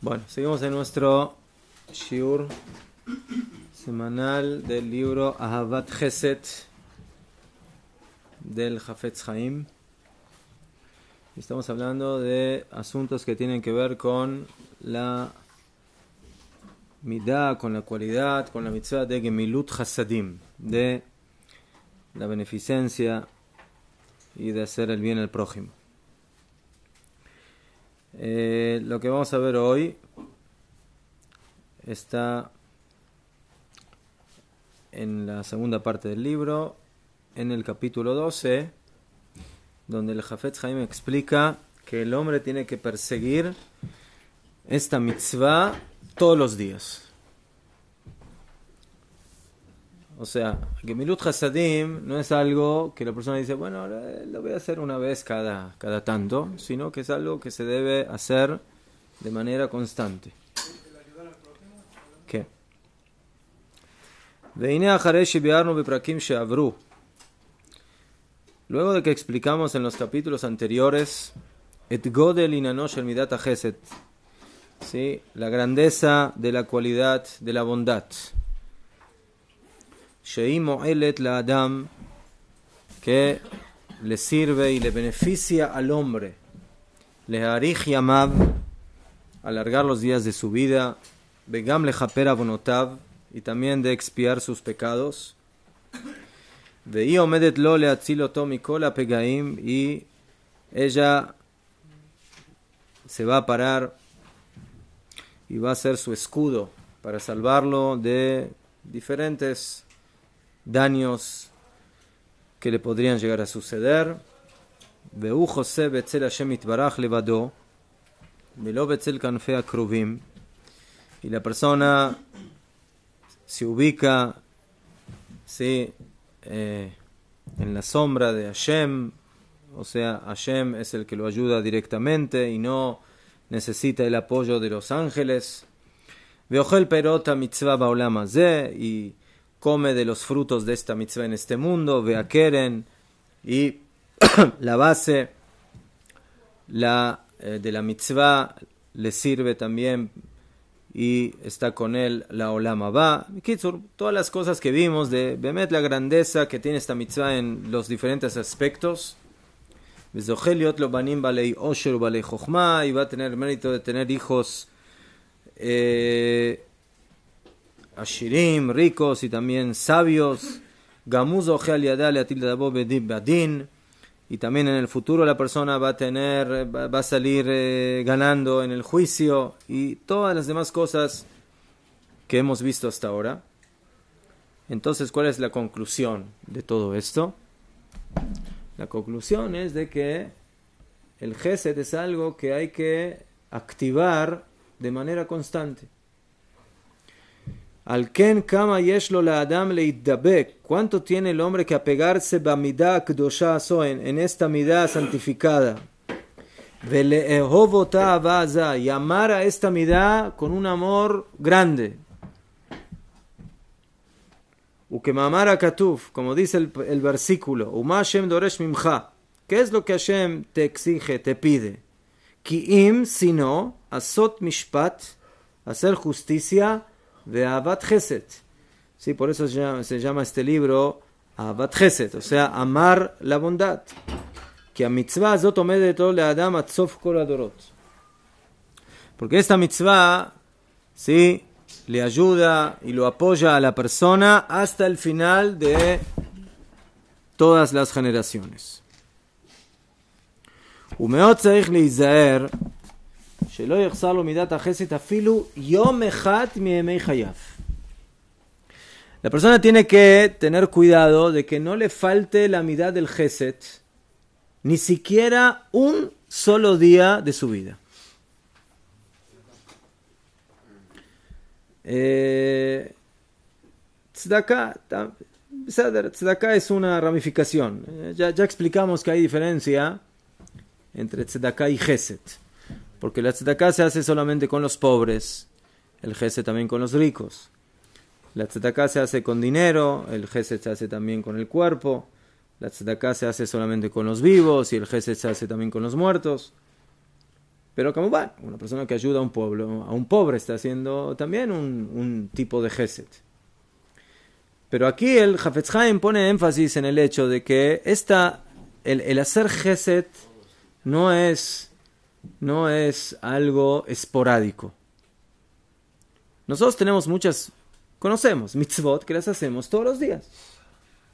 Bueno, seguimos en nuestro shiur semanal del libro Ahavat Geset del Jafetz Haim. Estamos hablando de asuntos que tienen que ver con la midah, con la cualidad, con la mitzvah de Gemilut Hasadim, de la beneficencia y de hacer el bien al prójimo. Eh, lo que vamos a ver hoy está en la segunda parte del libro, en el capítulo 12, donde el Jafetz Haim explica que el hombre tiene que perseguir esta mitzvah todos los días. O sea, que Milut Hasadim no es algo que la persona dice, bueno, eh, lo voy a hacer una vez cada, cada tanto, sino que es algo que se debe hacer de manera constante. ¿Qué? Luego de que explicamos en los capítulos anteriores, et godel la grandeza de la cualidad de la bondad. Sheimo Elet la Adam, que le sirve y le beneficia al hombre. Le harij yamav, alargar los días de su vida. Begam le japera bonotav, y también de expiar sus pecados. De omedet lo le mikola pegaim, y ella se va a parar y va a ser su escudo para salvarlo de diferentes daños que le podrían llegar a suceder. José Levado, Y la persona se ubica eh, en la sombra de Hashem, o sea, Hashem es el que lo ayuda directamente y no necesita el apoyo de los ángeles. Perota y come de los frutos de esta mitzvah en este mundo, vea Keren, y la base la, eh, de la mitzvah le sirve también y está con él la Olama va. Todas las cosas que vimos de Bemet, la grandeza que tiene esta mitzvah en los diferentes aspectos. Y va a tener mérito de tener hijos eh, Ashirim, ricos y también sabios. Gamuzo Badin. Y también en el futuro la persona va a tener, va a salir eh, ganando en el juicio y todas las demás cosas que hemos visto hasta ahora. Entonces, ¿cuál es la conclusión de todo esto? La conclusión es de que el Geset es algo que hay que activar de manera constante. Al ken kama yeshlo la adam leitdabek. ¿Cuánto tiene el hombre que apegarse bamidá dosha Soen en esta midá santificada? Y amar a esta midá con un amor grande. mamara katuf, como dice el, el versículo, Uma Hashem doresh mimcha. ¿Qué es lo que Hashem te exige, te pide? Kiim, si no, asot mishpat, hacer justicia, de Abad Geset. Sí, por eso se llama, se llama este libro Abad Geset, o sea, amar la bondad. Que a mitzvah zot de todo le adam atzof kol adorot. Porque esta mitzvah, sí, le ayuda y lo apoya a la persona hasta el final de todas las generaciones. ומאוד צריך להיזהר la persona tiene que tener cuidado de que no le falte la mitad del Geset, ni siquiera un solo día de su vida. Eh, es una ramificación. Eh, ya, ya explicamos que hay diferencia entre tzedakah y Geset porque la tzedaká se hace solamente con los pobres, el jese también con los ricos. La tzedaká se hace con dinero, el jese se hace también con el cuerpo. La tzedaká se hace solamente con los vivos y el jese se hace también con los muertos. Pero como va, una persona que ayuda a un pueblo, a un pobre, está haciendo también un, tipo de Geset. Pero aquí el Hafetz pone énfasis en el hecho de que esta, el, el hacer Geset no es no es algo esporádico. Nosotros tenemos muchas, conocemos mitzvot que las hacemos todos los días.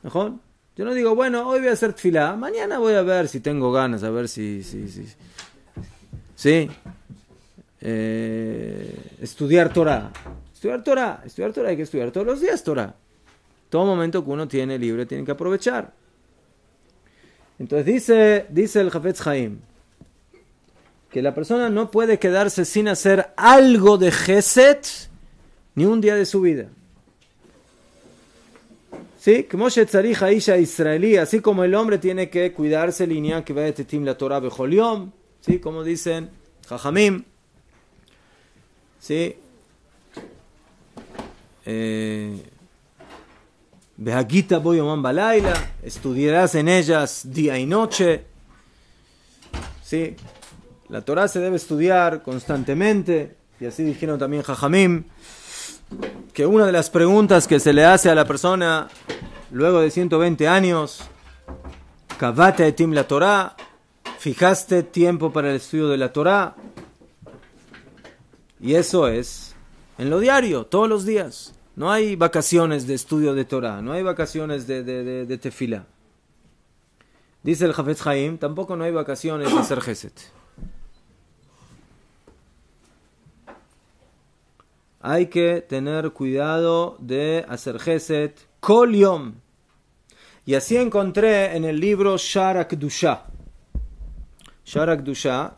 ¿Mejor? Yo no digo, bueno, hoy voy a hacer tfilá, mañana voy a ver si tengo ganas, a ver si... si, si. ¿Sí? Eh, estudiar Torah. Estudiar Torah, estudiar Torah, hay que estudiar todos los días Torah. Todo momento que uno tiene libre tiene que aprovechar. Entonces dice, dice el Jafetz Chaim que la persona no puede quedarse sin hacer algo de Geset ni un día de su vida. ¿Sí? israelí, así como el hombre tiene que cuidarse, línea que va a Tetim la Torah yom, ¿sí? Como dicen Jajamim, ¿sí? Eh, Behagita Boyoman Balaila, estudiarás en ellas día y noche, ¿sí? La Torah se debe estudiar constantemente, y así dijeron también Jajamim, que una de las preguntas que se le hace a la persona luego de 120 años, Kavate etim la Torah, fijaste tiempo para el estudio de la Torah, y eso es en lo diario, todos los días. No hay vacaciones de estudio de Torah, no hay vacaciones de, de, de, tefila. Dice el Jafet Haim, tampoco no hay vacaciones de ser Geset. hay que tener cuidado de hacer Geset kolyom. Y así encontré en el libro Sharak Dusha. Sharak Dusha,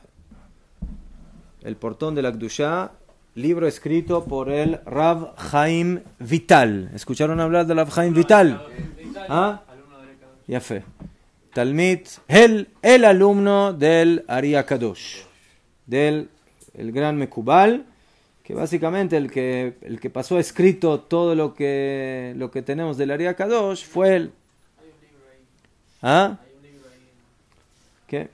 el portón de la Kdusha, libro escrito por el Rav Chaim Vital. ¿Escucharon hablar del Rav Chaim Vital? ¿Ah? Ya fe. Talmit, el, el alumno del Ariakadosh, del el gran Mekubal que básicamente el que, el que pasó escrito todo lo que, lo que tenemos del Ariel 2 fue él. ¿Ah? ¿Qué?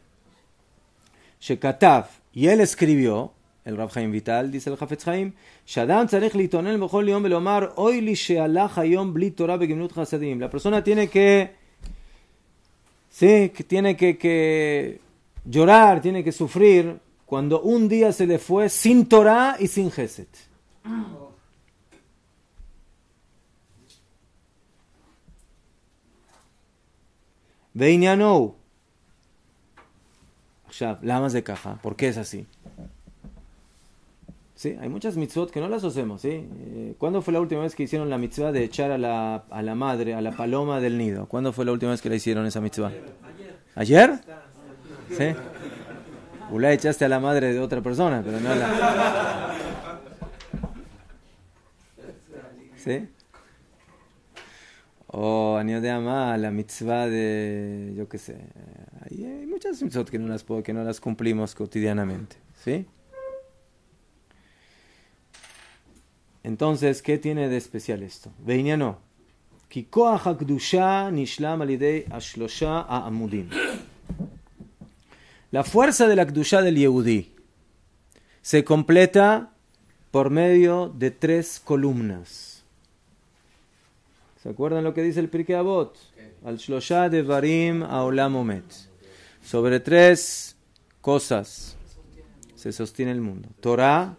Shekatav. Y él escribió, el Rav Haim Vital, dice el Jafetz Haim, Shadam tzarech litonel bechol yom belomar hoy li shealach hayom bli Torah begimnut chasadim. La persona tiene que, sí, que tiene que, que llorar, tiene que sufrir cuando un día se le fue sin Torah y sin Geset. lamas de caja. ¿Por qué es así. Sí, hay muchas mitzvot que no las hacemos, ¿sí? Eh, ¿Cuándo fue la última vez que hicieron la mitzvah de echar a la, a la madre, a la paloma del nido? ¿Cuándo fue la última vez que la hicieron esa mitzvah? Ayer. ¿Ayer? ¿Sí? Ula echaste a la madre de otra persona, pero no a la. ¿Sí? Oh, o Anio de la mitzvah de. Yo qué sé. Hay, muchas mitzvot que no, las, que no las cumplimos cotidianamente. ¿Sí? Entonces, ¿qué tiene de especial esto? Veña no. Kikoach Nishlam Alidei a amudim. La fuerza de la Kdushá del Yehudi se completa por medio de tres columnas. ¿Se acuerdan lo que dice el Pirkei Avot? Al de Varim Aolam Sobre tres cosas se sostiene el mundo. Torah,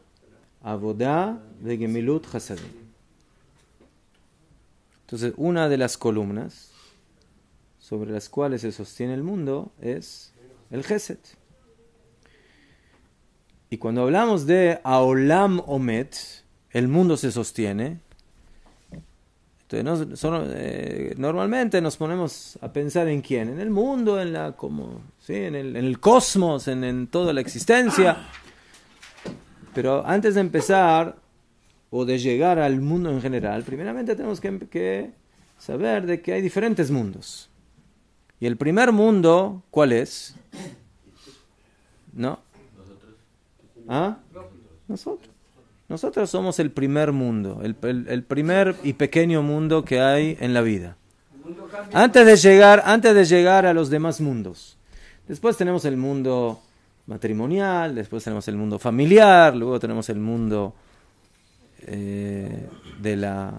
avodá Vegemilut Hasadim. Entonces, una de las columnas sobre las cuales se sostiene el mundo es el Geset. Y cuando hablamos de Aolam Omet, el mundo se sostiene. Entonces, eh, normalmente nos ponemos a pensar en quién, en el mundo, en la como, ¿sí? en, el, cosmos, en, toda la existencia. Pero antes de empezar o de llegar al mundo en general, primeramente tenemos que, que saber de que hay diferentes mundos. Y el primer mundo, ¿cuál es? ¿No? ¿Nosotros? ¿Ah? Nosotros. Nosotros somos el primer mundo, el, primer y pequeño mundo que hay en la vida. Antes de, llegar, antes de llegar a los demás mundos. Después tenemos el mundo matrimonial, después tenemos el mundo familiar, luego tenemos el mundo eh, de la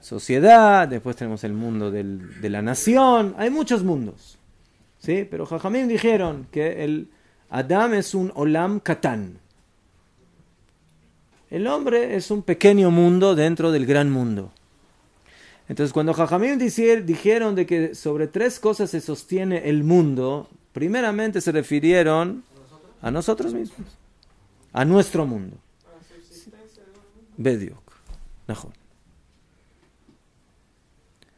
sociedad, después tenemos el mundo de la nación. Hay muchos mundos. ¿sí? Pero Jajamín dijeron que el Adam es un olam katán. El hombre es un pequeño mundo dentro del gran mundo. Entonces, cuando Jajamín dijeron de que sobre tres cosas se sostiene el mundo, primeramente se refirieron a nosotros mismos, a nuestro mundo. Bediok,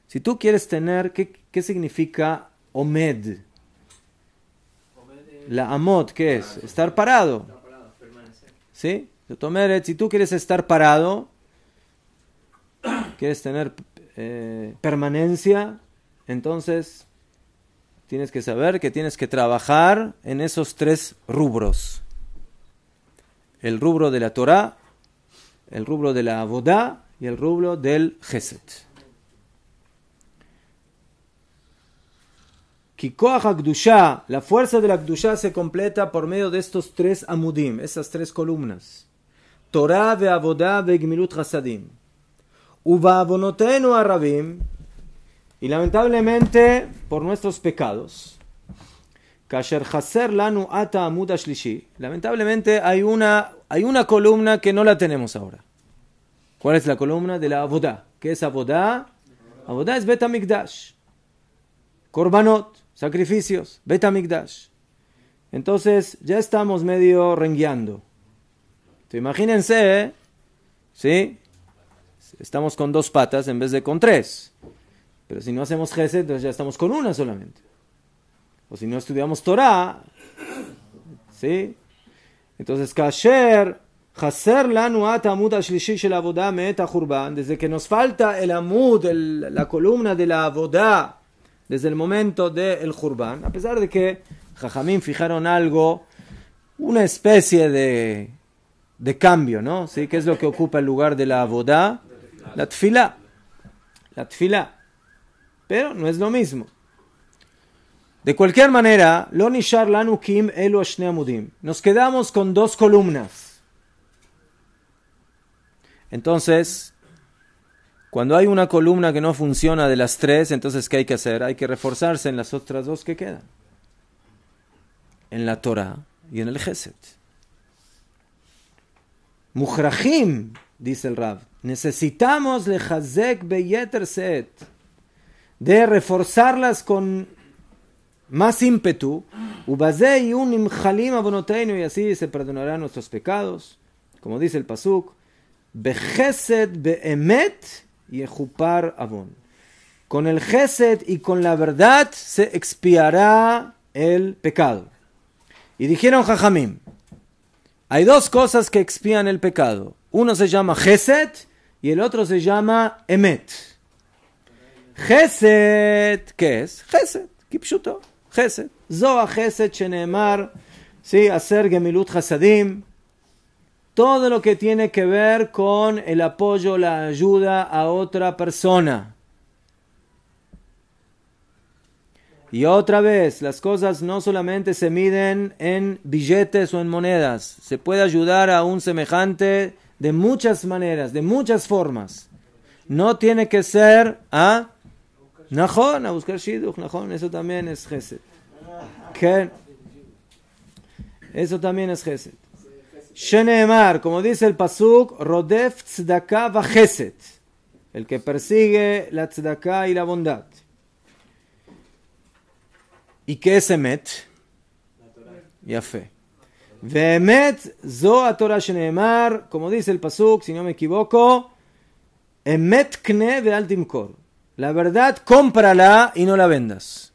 Si tú quieres tener, qué significa Omed? La amot, ¿qué es? Ah, estar parado. ¿Sí? si tú quieres estar parado, quieres tener eh, permanencia, entonces tienes que saber que tienes que trabajar en esos tres rubros. El rubro de la Torah, el rubro de la Boda y el rubro del Geset. la fuerza de la Akdusha se completa por medio de estos tres amudim, esas tres columnas. Torah ve hasadim. Y lamentablemente, por nuestros pecados. Kasher haser lanu ata Lamentablemente hay una, hay una columna que no la tenemos ahora. ¿Cuál es la columna? De la Avodá. ¿Qué es Avodá? Avodá es betamikdash. Korbanot sacrificios, Betamigdash. Entonces ya estamos medio rengueando. imagínense, ¿sí? Estamos con dos patas en vez de con tres. Pero si no hacemos Gesed, entonces ya estamos con una solamente. O si no estudiamos Torah, ¿sí? Entonces, Kasher, Haser lanu atamud ashlishi shel meta jurbán desde que nos falta el amud, la columna de la avodah, desde el momento del Jurban, a pesar de que Jajamín fijaron algo, una especie de, de cambio, ¿no? ¿Sí? ¿Qué es lo que ocupa el lugar de la bodá? La tfila. La tfila. Pero no es lo mismo. De cualquier manera, nos quedamos con dos columnas. Entonces, cuando hay una columna que no funciona de las tres, entonces ¿qué hay que hacer? Hay que reforzarse en las otras dos que quedan. En la Torah y en el Geset. Mujrahim, dice el Rab, necesitamos le Beyeter Set, de reforzarlas con más ímpetu, y un y así se perdonarán nuestros pecados, como dice el Pasuk, Beheset Beemet Yehupar Avon. Con el Gesed y con la verdad se expiará el pecado. Y dijeron Jajamim, hay dos cosas que expían el pecado. Uno se llama Gesed y el otro se llama Emet. Gesed, ¿qué es? Gesed, Kipshuto, Gesed. Zoa Gesed Shenemar, sí, hacer Gemilut Hasadim. todo lo que tiene que ver con el apoyo, la ayuda a otra persona. Y otra vez, las cosas no solamente se miden en billetes o en monedas, se puede ayudar a un semejante de muchas maneras, de muchas formas. No tiene que ser a Najón, a buscar eso también es Gesed. Eso también es Gesed. Shenemar, como dice el Pasuk, Rodef Tzedakah Vajeset, el que persigue la Tzedakah y la bondad. ¿Y qué es Emet? fe. Zo a Torah Shenemar, como dice el Pasuk, si no me equivoco, Emet Kne Ve Altimkor. La verdad, cómprala y no la vendas.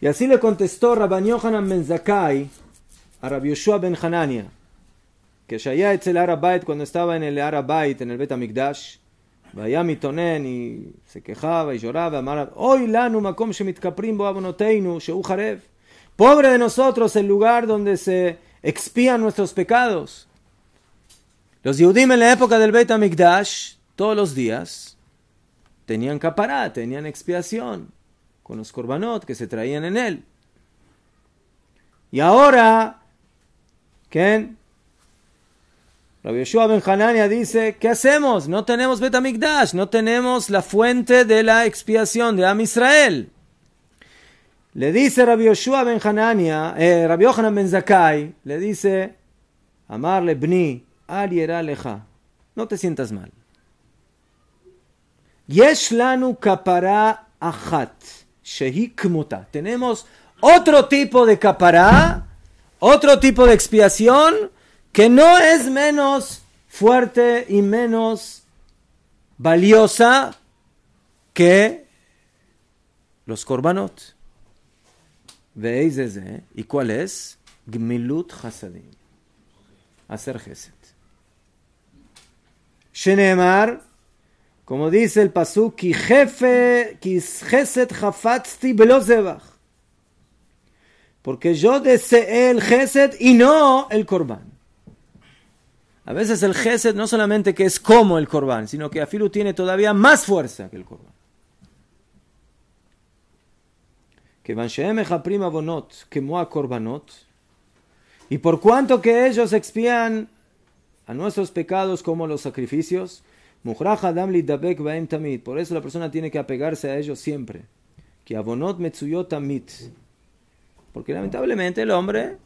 Y así le contestó Rabban Yohanan Menzakai a Rabbi Yoshua ben Hanania, que Shaya el Arabait cuando estaba en el Arabait, en el Betamikdash, והיה y se quejaba y lloraba y אוי lanu Pobre de nosotros el lugar donde se expían nuestros pecados. Los Yehudim en la época del Bet HaMikdash, todos los días, tenían capará, tenían expiación con los corbanot que se traían en él. Y ahora, qué Rabbi Yeshua ben Hanania dice, ¿qué hacemos? No tenemos Betamigdash, no tenemos la fuente de la expiación de Am Israel. Le dice Rabbi Yeshua ben Hanania, eh, Rabbi ben Zakai, le dice, amarle bni, al leja, no te sientas mal. Yesh lanu kapara achat. Tenemos otro tipo de capará, otro tipo de expiación que no es menos fuerte y menos valiosa que los korbanot. Veis ese ¿eh? ¿y cuál es? Gmilut Hasadim. Hacer Geset. Shenemar. Como dice el Pasuk, Ki jefe, Porque yo deseé el Gesed y no el Korban. A veces el Gesed no solamente que es como el Korban, sino que Afilu tiene todavía más fuerza que el Korban. Y por cuanto que ellos expían a nuestros pecados como los sacrificios, por eso la persona tiene que apegarse a ellos siempre. Que abonot tamit. Porque lamentablemente el hombre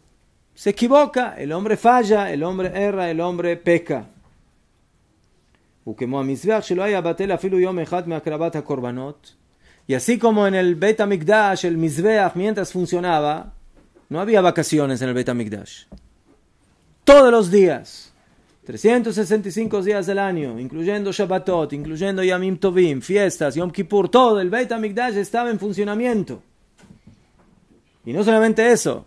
se equivoca, el hombre falla, el hombre erra, el hombre peca. Y así como en el Bet el Mizbeach, mientras funcionaba, no había vacaciones en el Bet Todos los días 365 días del año, incluyendo Shabbatot, incluyendo Yamim Tovim, fiestas, Yom Kippur, todo el Beit estaba en funcionamiento. Y no solamente eso,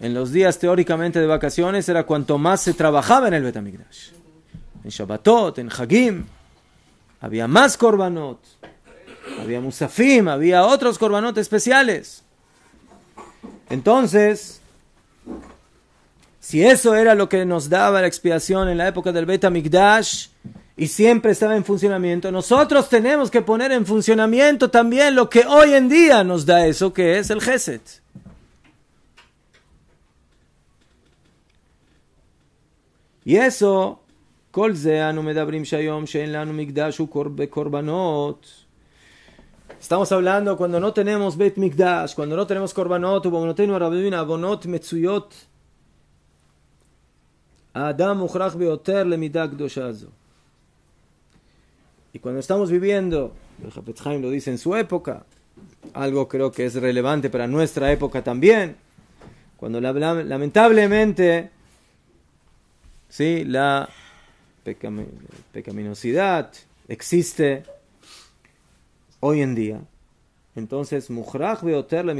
en los días teóricamente de vacaciones era cuanto más se trabajaba en el Beit HaMikdash. En Shabbatot, en Hagim, había más korbanot, había musafim, había otros korbanot especiales. Entonces, si eso era lo que nos daba la expiación en la época del Beta Mikdash y siempre estaba en funcionamiento, nosotros tenemos que poner en funcionamiento también lo que hoy en día nos da eso, que es el Geset. Y eso Estamos hablando cuando no tenemos Bet Mikdash, cuando no tenemos Korbanot, Ubonotenu Metsuyot, Adam Beoter Y cuando estamos viviendo, el lo dice en su época, algo creo que es relevante para nuestra época también, cuando la, lamentablemente ¿sí? la pecaminosidad existe hoy en día, entonces, Muhraj la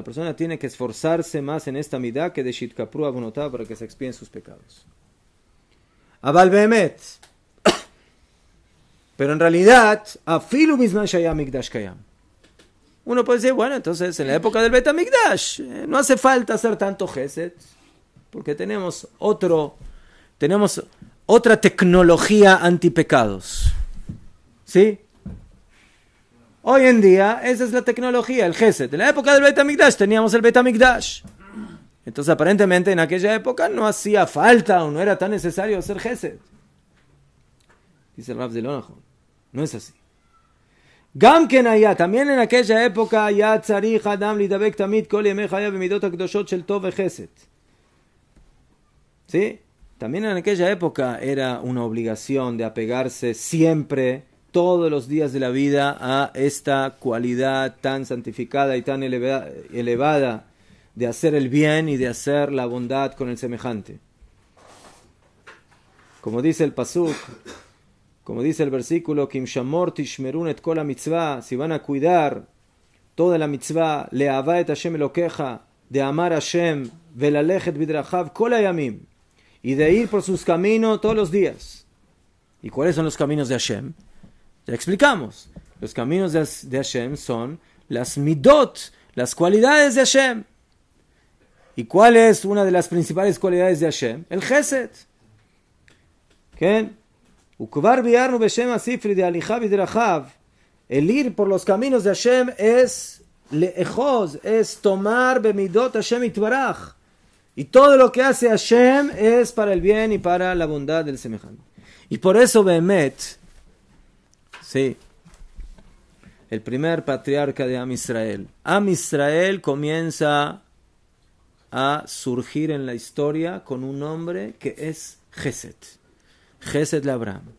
la persona tiene que esforzarse más en esta Midak que de Shitkapru Abunotá para que se expíen sus pecados. Abal Behemet. Pero en realidad, a Kayam. Uno puede decir, bueno, entonces en la época del Betamigdash eh, no hace falta hacer tanto Geset, porque tenemos otro, tenemos otra tecnología antipecados. ¿Sí? Hoy en día, esa es la tecnología, el GESET. En la época del Betamigdash teníamos el Betamigdash. Entonces, aparentemente, en aquella época no hacía falta o no era tan necesario hacer GESET. Dice Rab de No es así. Gamken también en aquella época, ya adam tamid shel tov e ¿Sí? También en aquella época era una obligación de apegarse siempre todos los días de la vida a esta cualidad tan santificada y tan elevada de hacer el bien y de hacer la bondad con el semejante. Como dice el Pasuk, como dice el versículo, Kim et kol mitzvah, si van a cuidar toda la mitzvah, le Hashem lo queja, de amar a Hashem, velalejet bidrachav kol y de ir por sus caminos todos los días. ¿Y cuáles son los caminos de Hashem? explicamos. Los caminos de, de Hashem son las midot, las cualidades de Hashem. ¿Y cuál es una de las principales cualidades de Hashem? El Geset. ¿Qué? El ir por los caminos de Hashem es lechoz es tomar midot Hashem itbaraj. Y todo lo que hace Hashem es para el bien y para la bondad del semejante. Y por eso Behemet, Sí. El primer patriarca de Am Israel. Am Israel comienza a surgir en la historia con un nombre que es Geset. Geset Abraham.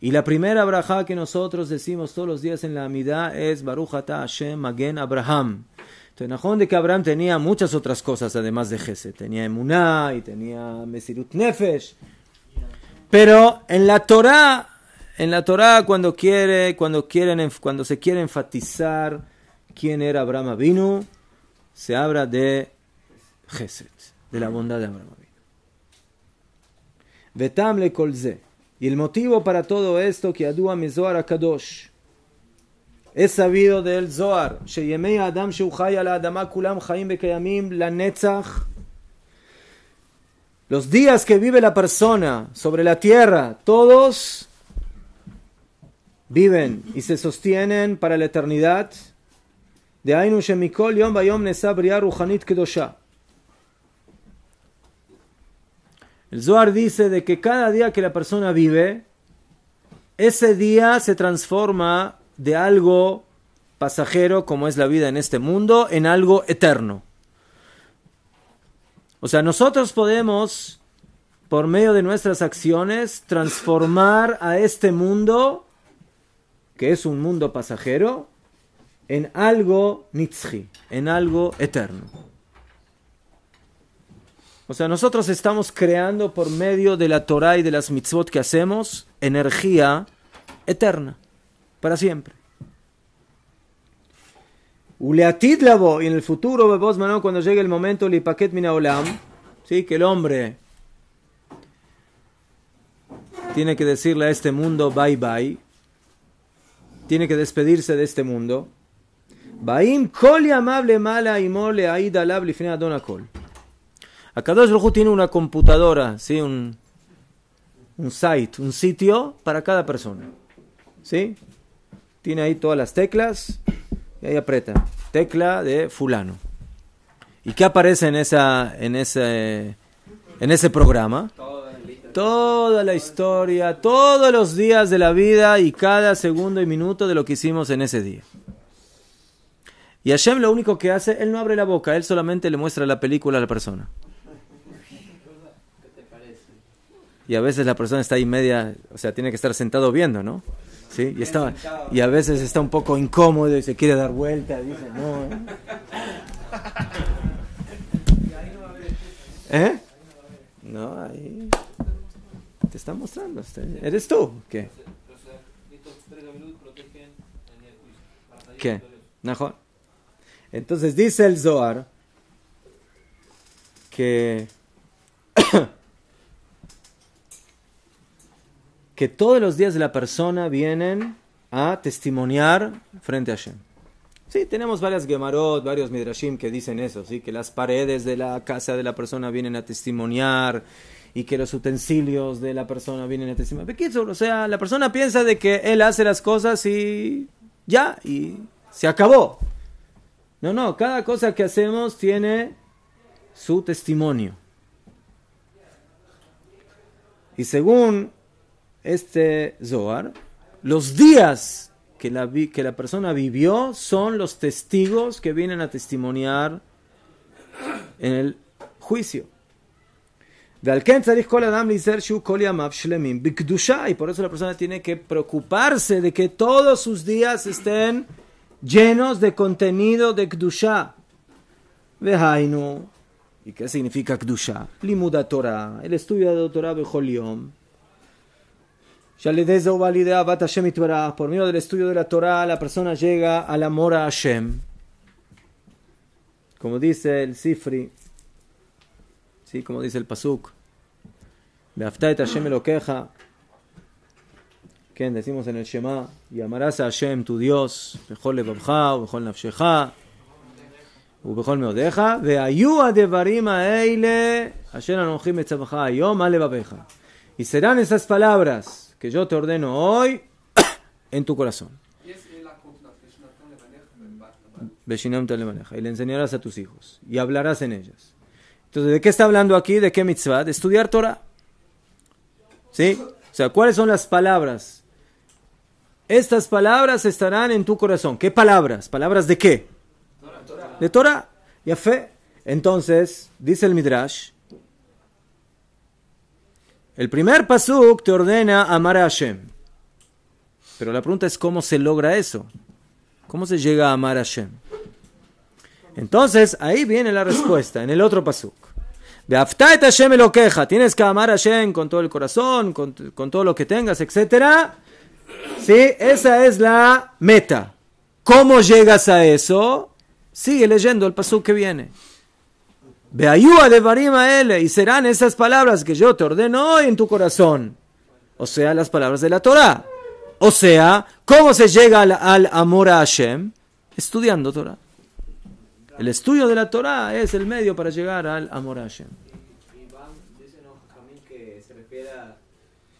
Y la primera braja que nosotros decimos todos los días en la amidad es Baruch Ata Hashem Magen Abraham. Entonces, no de que Abraham tenía muchas otras cosas además de Geset. Tenía Emuná y tenía Mesirut Nefesh. Pero en la Torá en la Torá cuando quiere, cuando quieren, cuando se quiere enfatizar quién era Abraham Avinu, se habla de Geset, de la bondad de Abraham Avinu. Vetam le kolze. Y el motivo para todo esto que adúa mi Zohar a Kadosh. Es sabido del Zohar, sheyemei Adam la la netzach. Los días que vive la persona sobre la tierra, todos viven y se sostienen para la eternidad. De Yom El Zohar dice de que cada día que la persona vive, ese día se transforma de algo pasajero como es la vida en este mundo en algo eterno. O sea, nosotros podemos, por medio de nuestras acciones, transformar a este mundo que es un mundo pasajero, en algo nitzhi, en algo eterno. O sea, nosotros estamos creando por medio de la Torah y de las mitzvot que hacemos energía eterna, para siempre. Uleatid y en el futuro, cuando llegue el momento, lipaket mina olam, ¿sí? que el hombre tiene que decirle a este mundo bye bye, tiene que despedirse de este mundo. Baim kol amable mala y mole aida labli final Acá dos rojo tiene una computadora, ¿sí? un, un site, un sitio para cada persona. ¿Sí? Tiene ahí todas las teclas y ahí aprieta. Tecla de fulano. ¿Y qué aparece en, esa, en, ese, en ese programa? toda la historia, todos los días de la vida y cada segundo y minuto de lo que hicimos en ese día. Y Hashem lo único que hace, él no abre la boca, él solamente le muestra la película a la persona. Y a veces la persona está ahí media, o sea, tiene que estar sentado viendo, ¿no? ¿Sí? Y, y a veces está un poco incómodo y se quiere dar vuelta, dice, no. ¿Eh? ¿Eh? No, ahí te está mostrando. Eres tú. ¿Qué? ¿Qué? Entonces dice el Zohar que, que todos los días de la persona vienen a testimoniar frente a Shem. Sí, tenemos varias Gemarot, varios Midrashim que dicen eso, ¿sí? que las paredes de la casa de la persona vienen a testimoniar y que los utensilios de la persona vienen a testimoniar. O sea, la persona piensa de que él hace las cosas y ya, y se acabó. No, no, cada cosa que hacemos tiene su testimonio. Y según este Zohar, los días que la, que la persona vivió son los testigos que vienen a testimoniar en el juicio. Y por eso la persona tiene que preocuparse de que todos sus días estén llenos de contenido de Kdusha. ¿Y qué significa Kdusha? Limuda Torah, el estudio de Torah Por medio del estudio de la Torah, la persona llega al amor a Hashem. Como dice el Sifri, ¿sí? Como dice el Pasuk. Beafta et lo queja. que decimos en el Shema, y amarás a Hashem tu Dios, mejor lebabja, mejor nafsheja, ובכל מאודיך, והיו הדברים האלה אשר אנוכי מצווך היום על לבביך. Y serán esas palabras que yo te ordeno hoy en tu corazón. Y le enseñarás a tus hijos y hablarás en ellas. Entonces, ¿de qué está hablando aquí? ¿De qué mitzvah? De estudiar Torah. ¿Sí? O sea, ¿cuáles son las palabras? Estas palabras estarán en tu corazón. ¿Qué palabras? ¿Palabras de qué? De Torah. Y a fe. Entonces, dice el Midrash, el primer pasuk te ordena amar a Hashem. Pero la pregunta es cómo se logra eso. ¿Cómo se llega a amar a Hashem? Entonces, ahí viene la respuesta, en el otro pasuk. Hashem Tienes que amar a Hashem con todo el corazón, con, con todo lo que tengas, etc. Sí, esa es la meta. ¿Cómo llegas a eso? Sigue leyendo el pasuk que viene. de Barima L. Y serán esas palabras que yo te ordeno hoy en tu corazón. O sea, las palabras de la Torah. O sea, ¿cómo se llega al, al amor a Hashem? Estudiando Torah. El estudio de la Torah es el medio para llegar al amor Bam, que se refiere a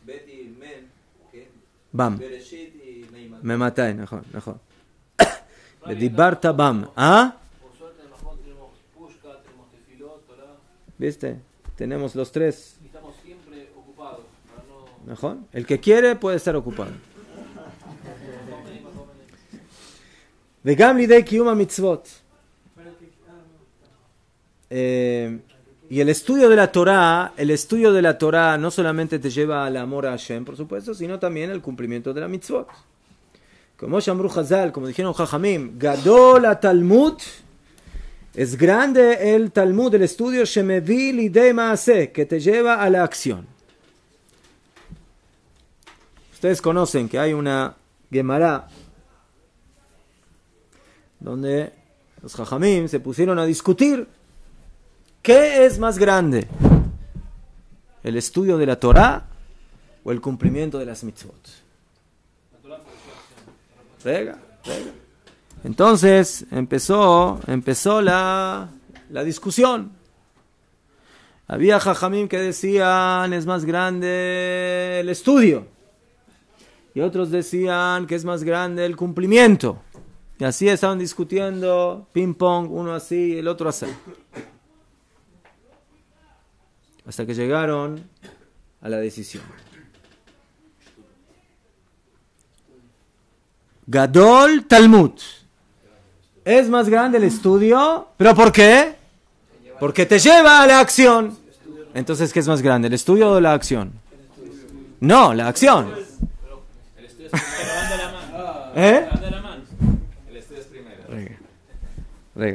Betty Men, Bam. Me matáis, mejor, mejor. Bam. ¿Ah? ¿Viste? Tenemos los tres. Estamos siempre ocupados. Mejor. El que quiere puede estar ocupado. Gamli de Kiuma Mitzvot. Eh, y el estudio de la Torá, el estudio de la Torá no solamente te lleva al amor a Hashem, por supuesto, sino también al cumplimiento de la mitzvot. Como Shamru Hazal, como dijeron Jajamim, Gadol a Talmud, es grande el Talmud, el estudio Shemevil y Demaase, que te lleva a la acción. Ustedes conocen que hay una Gemara donde los Jajamim se pusieron a discutir ¿Qué es más grande? ¿El estudio de la Torah o el cumplimiento de las mitzvot? Entonces empezó, empezó la, discusión. Había jajamim que decían es más grande el estudio. Y otros decían que es más grande el cumplimiento. Y así estaban discutiendo, ping pong, uno así, y el otro así hasta que llegaron a la decisión. Gadol Talmud. Es más grande el estudio, pero ¿por qué? Porque te lleva a la acción. Entonces, ¿qué es más grande, el estudio o la acción? No, la acción. ¿Eh?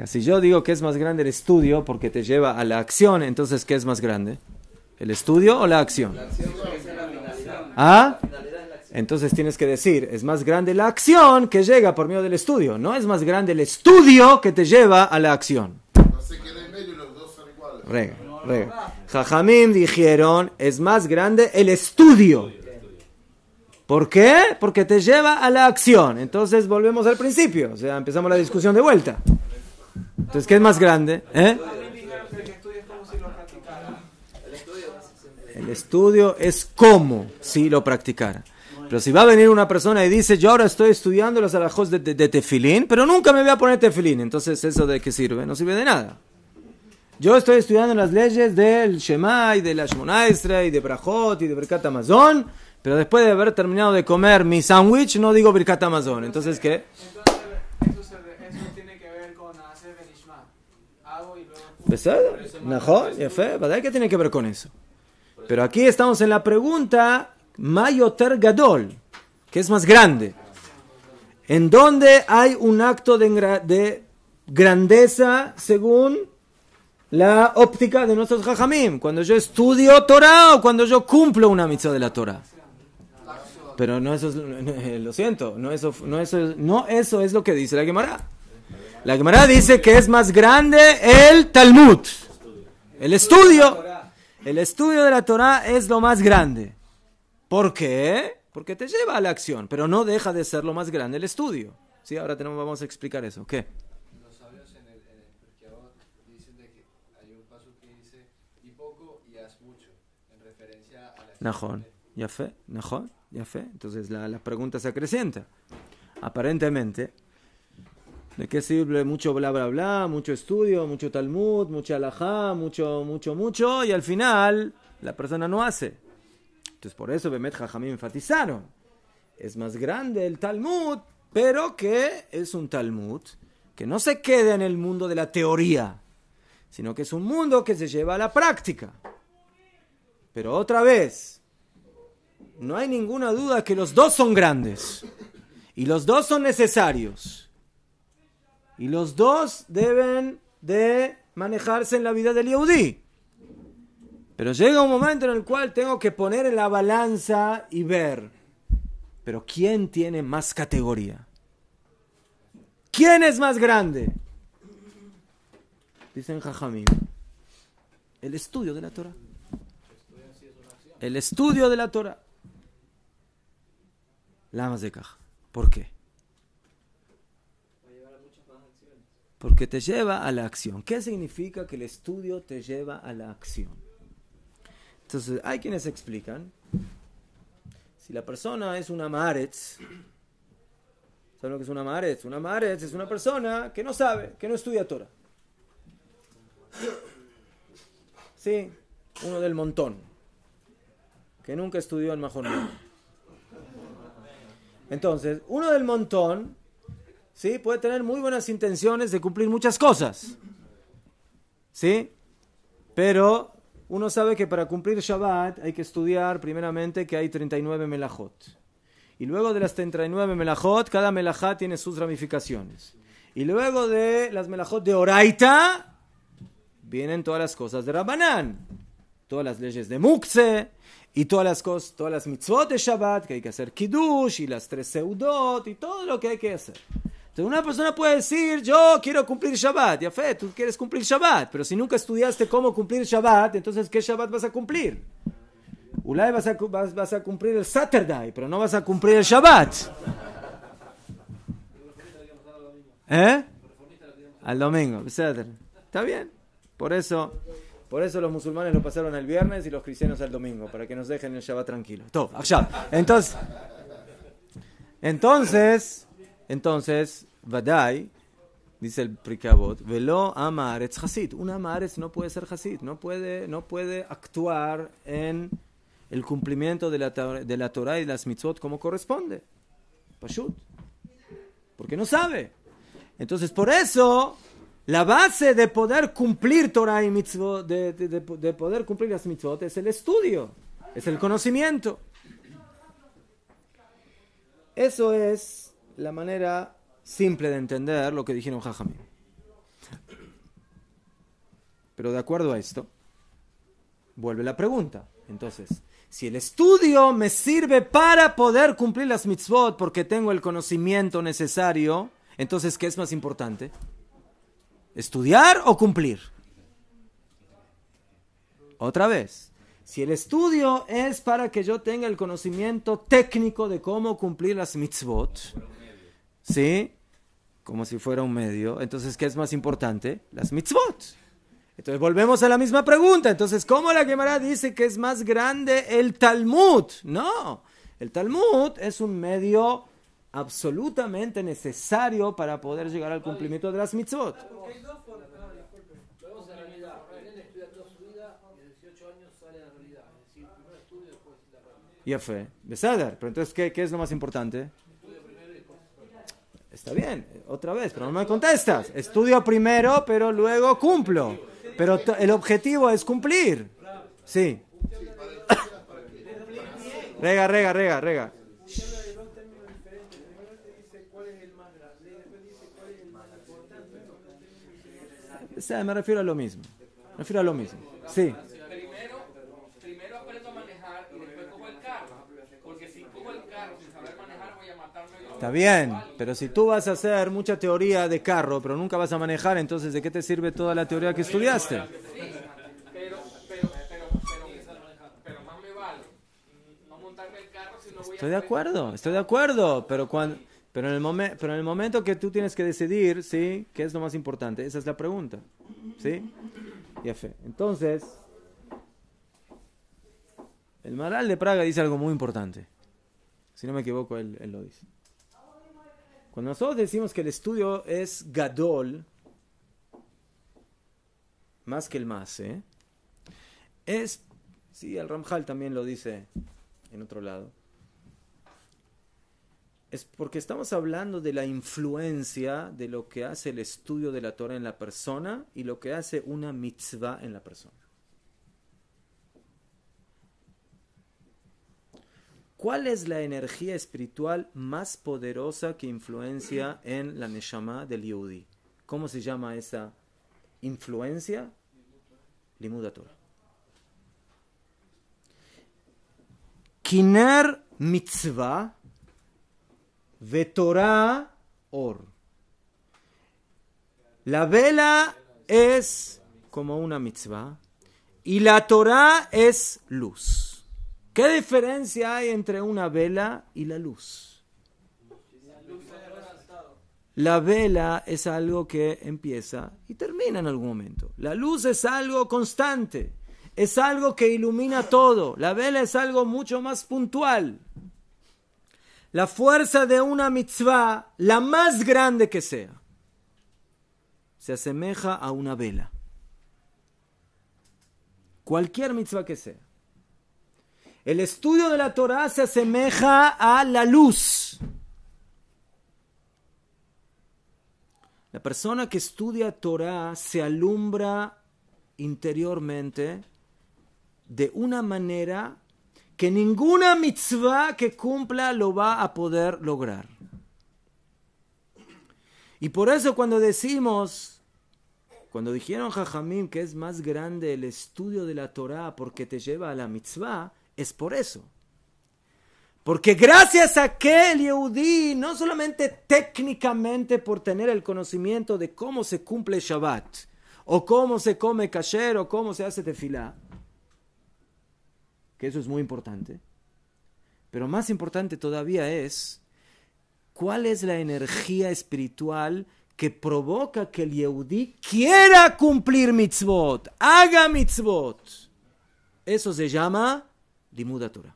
si yo digo que es más grande el estudio porque te lleva a la acción, entonces ¿qué es más grande? ¿El estudio o la acción? La acción ¿Ah? La entonces tienes que decir, es más grande la acción que llega por medio del estudio, no es más grande el estudio que te lleva a la acción. Rega, rega. Jajamim dijeron, es más grande el estudio. ¿Por qué? Porque te lleva a la acción. Entonces volvemos al principio, o sea, empezamos la discusión de vuelta. Entonces, ¿qué es más grande? ¿Eh? El estudio es como si lo practicara. Pero si va a venir una persona y dice, yo ahora estoy estudiando los alajos de, tefilín, pero nunca me voy a poner tefilín, entonces eso de qué sirve? No sirve de nada. Yo estoy estudiando las leyes del Shema y de la Shmonaestra y de Brajot y de Birkat Amazon, pero después de haber terminado de comer mi sándwich no digo Birkat Amazon. Entonces, ¿qué? Najón, ¿Qué tiene que ver con eso? Pero aquí estamos en la pregunta Mayoter Gadol, que es más grande. ¿En dónde hay un acto de, grandeza según la óptica de nuestros jajamim? Cuando yo estudio Torah o cuando yo cumplo una mitzvah de la Torah. Pero no eso es, lo siento, no eso, no eso, no eso es lo que dice la Gemara. La Gemara dice que es más grande el Talmud. El estudio. El estudio de la Torah es lo más grande. ¿Por qué? Porque te lleva a la acción, pero no deja de ser lo más grande el estudio. Sí, ahora tenemos, vamos a explicar eso. ¿Qué? Los sabios en el, dicen que hay un paso que dice, poco y haz mucho, en referencia ya fe, ya fe. Entonces la pregunta se acrecienta. Aparentemente ¿De qué sirve mucho bla bla bla, mucho estudio, mucho Talmud, mucha alajá, mucho, mucho, mucho? Y al final la persona no hace. Entonces por eso Bemet jajamí, enfatizaron. Es más grande el Talmud, pero que es un Talmud que no se queda en el mundo de la teoría, sino que es un mundo que se lleva a la práctica. Pero otra vez, no hay ninguna duda que los dos son grandes y los dos son necesarios. Y los dos deben de manejarse en la vida del Yehudi. Pero llega un momento en el cual tengo que poner en la balanza y ver. Pero ¿quién tiene más categoría? ¿Quién es más grande? Dicen Jajamí. El estudio de la Torah. El estudio de la Torah. Lamas de caja. ¿Por qué? porque te lleva a la acción. ¿Qué significa que el estudio te lleva a la acción? Entonces, hay quienes explican, si la persona es una maretz, ¿saben lo que es una maretz? Una maretz es una persona que no sabe, que no estudia Torah. Sí, uno del montón, que nunca estudió en majon. Entonces, uno del montón ¿sí? Puede tener muy buenas intenciones de cumplir muchas cosas, ¿sí? Pero uno sabe que para cumplir Shabbat hay que estudiar primeramente que hay 39 melajot. Y luego de las 39 melajot, cada melajá tiene sus ramificaciones. Y luego de las melajot de Oraita, vienen todas las cosas de Rabbanán. Todas las leyes de Mukse y todas las cosas, todas las mitzvot de Shabbat que hay que hacer Kiddush y las tres seudot y todo lo que hay que hacer una persona puede decir, yo quiero cumplir Shabbat. Ya fe, tú quieres cumplir Shabbat, pero si nunca estudiaste cómo cumplir Shabbat, entonces ¿qué Shabbat vas a cumplir? Ulay vas a, vas, vas a cumplir el Saturday, pero no vas a cumplir el Shabbat. ¿Eh? Al domingo, Está bien. Por eso, por eso los musulmanes lo pasaron el viernes y los cristianos al domingo, para que nos dejen el Shabbat tranquilo. Todo, Entonces, entonces, entonces, Vadai dice el Prikabot, velo ama hasid. Un ama no puede ser hasid, no puede, no puede actuar en el cumplimiento de la, de la Torah y las mitzvot como corresponde. Pashut. Porque no sabe. Entonces, por eso, la base de poder cumplir Torah y mitzvot, de poder cumplir las mitzvot, es el estudio, es el conocimiento. Eso es la manera simple de entender lo que dijeron Jajamín. Pero de acuerdo a esto, vuelve la pregunta. Entonces, si el estudio me sirve para poder cumplir las mitzvot porque tengo el conocimiento necesario, entonces, ¿qué es más importante? ¿Estudiar o cumplir? Otra vez, si el estudio es para que yo tenga el conocimiento técnico de cómo cumplir las mitzvot, ¿sí? como si fuera un medio. Entonces, ¿qué es más importante? Las mitzvot. Entonces, volvemos a la misma pregunta. Entonces, ¿cómo la Gemara dice que es más grande el Talmud? No, el Talmud es un medio absolutamente necesario para poder llegar al cumplimiento de las mitzvot. Ah, ya fue. Pero entonces, ¿qué, ¿qué es lo más importante? Está bien, otra vez, pero no me contestas. Estudio primero, pero luego cumplo. Pero el objetivo es cumplir. Sí. Rega, rega, rega, rega. me refiero a lo mismo. Me refiero a lo mismo. Sí. Está bien, pero si tú vas a hacer mucha teoría de carro, pero nunca vas a manejar, entonces ¿de qué te sirve toda la teoría que estudiaste? Estoy de acuerdo, estoy de acuerdo, pero cuando, pero en el momento, pero en el momento que tú tienes que decidir, sí, qué es lo más importante, esa es la pregunta, sí. Y Entonces, el Maral de Praga dice algo muy importante. Si no me equivoco, él lo dice. Cuando nosotros decimos que el estudio es gadol, más que el más, ¿eh? es, sí, el Ramjal también lo dice en otro lado, es porque estamos hablando de la influencia de lo que hace el estudio de la Torah en la persona y lo que hace una mitzvah en la persona. ¿Cuál es la energía espiritual más poderosa que influencia en la Neshama del Yehudi? ¿Cómo se llama esa influencia? Limudator. Kiner mitzvah vetorah or. La vela es como una mitzvah y la Torah es luz. ¿Qué diferencia hay entre una vela y la luz? La vela es algo que empieza y termina en algún momento. La luz es algo constante, es algo que ilumina todo. La vela es algo mucho más puntual. La fuerza de una mitzvah, la más grande que sea, se asemeja a una vela. Cualquier mitzvah que sea el estudio de la Torah se asemeja a la luz. La persona que estudia Torah se alumbra interiormente de una manera que ninguna mitzvah que cumpla lo va a poder lograr. Y por eso cuando decimos, cuando dijeron Jajamim que es más grande el estudio de la Torah porque te lleva a la mitzvah, es por eso. Porque gracias a que el no solamente técnicamente por tener el conocimiento de cómo se cumple Shabbat, o cómo se come kasher, o cómo se hace tefilá, que eso es muy importante, pero más importante todavía es cuál es la energía espiritual que provoca que el Yehudi quiera cumplir mitzvot, haga mitzvot. Eso se llama Limuda Torah.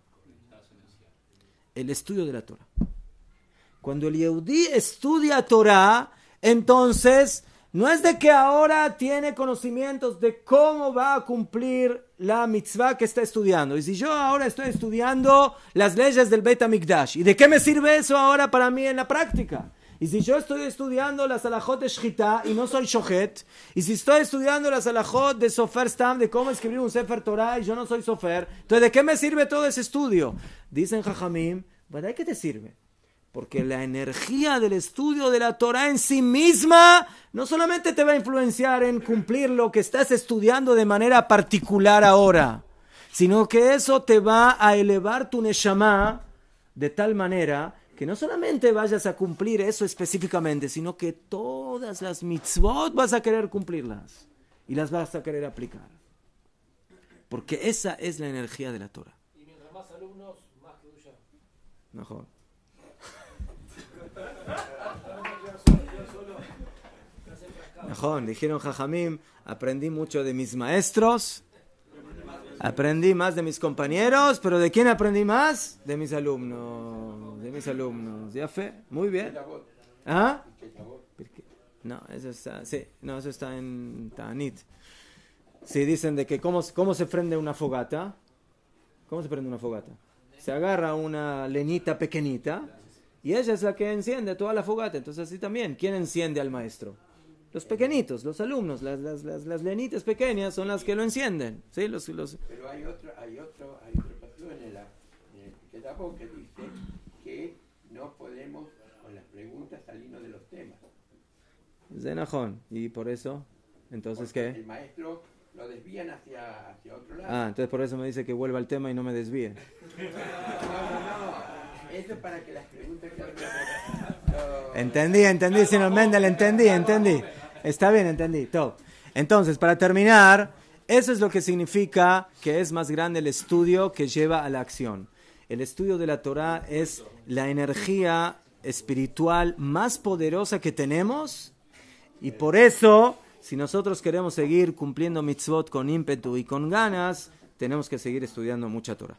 El estudio de la Torah. Cuando el Yehudi estudia Torah, entonces no es de que ahora tiene conocimientos de cómo va a cumplir la mitzvah que está estudiando. Y si yo ahora estoy estudiando las leyes del Beit ¿y de qué me sirve eso ahora para mí en la práctica? Y si yo estoy estudiando la Salahot de Shchita y no soy Shochet... y si estoy estudiando la Salahot de Sofer Stam, de cómo escribir un Sefer Torah y yo no soy Sofer, entonces ¿de qué me sirve todo ese estudio? Dicen Jajamim, ¿De qué te sirve? Porque la energía del estudio de la Torah en sí misma no solamente te va a influenciar en cumplir lo que estás estudiando de manera particular ahora, sino que eso te va a elevar tu neshama de tal manera que no solamente vayas a cumplir eso específicamente, sino que todas las mitzvot vas a querer cumplirlas y las vas a querer aplicar. Porque esa es la energía de la Torah. Y mientras más alumnos, más Mejor. Mejor, dijeron Jajamim, aprendí mucho de mis maestros Aprendí más de mis compañeros, pero ¿de quién aprendí más? De mis alumnos, de mis alumnos. ¿Ya fe? Muy bien. ¿Ah? No, eso está, sí, no, eso está en Tanit. Sí, dicen de que cómo, se prende una fogata. ¿Cómo se prende una fogata? Se agarra una lenita pequeñita y ella es la que enciende toda la fogata. Entonces así también, ¿quién enciende al maestro? Los pequeñitos, los alumnos, las, las, las, las lenitas pequeñas son las que lo encienden. ¿sí? Los, los... Pero hay otro, hay otro, hay otro en, el que dice que no podemos con las preguntas salirnos de los temas. Zenajón, ¿y por eso? Entonces, ¿qué? El maestro lo desvían hacia, hacia otro lado. Ah, entonces por eso me dice que vuelva al tema y no me desvíe. no, no, eso es para que las preguntas... que Entendí, entendí, señor Mendel, entendí, entendí. Está bien, entendí, Entonces, para terminar, eso es lo que significa que es más grande el estudio que lleva a la acción. El estudio de la Torah es la energía espiritual más poderosa que tenemos y por eso, si nosotros queremos seguir cumpliendo mitzvot con ímpetu y con ganas, tenemos que seguir estudiando mucha Torah.